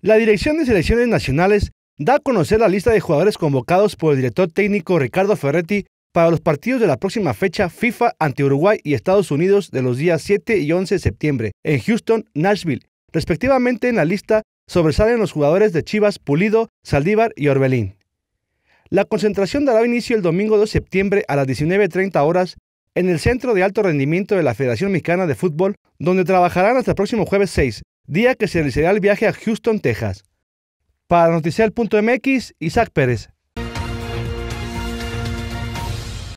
La Dirección de Selecciones Nacionales da a conocer la lista de jugadores convocados por el director técnico Ricardo Ferretti para los partidos de la próxima fecha FIFA ante Uruguay y Estados Unidos de los días 7 y 11 de septiembre en Houston, Nashville. Respectivamente en la lista sobresalen los jugadores de Chivas, Pulido, Saldívar y Orbelín. La concentración dará inicio el domingo 2 de septiembre a las 19.30 horas en el Centro de Alto Rendimiento de la Federación Mexicana de Fútbol, donde trabajarán hasta el próximo jueves 6, día que se realizará el viaje a Houston, Texas. Para Noticiar.mx, Isaac Pérez.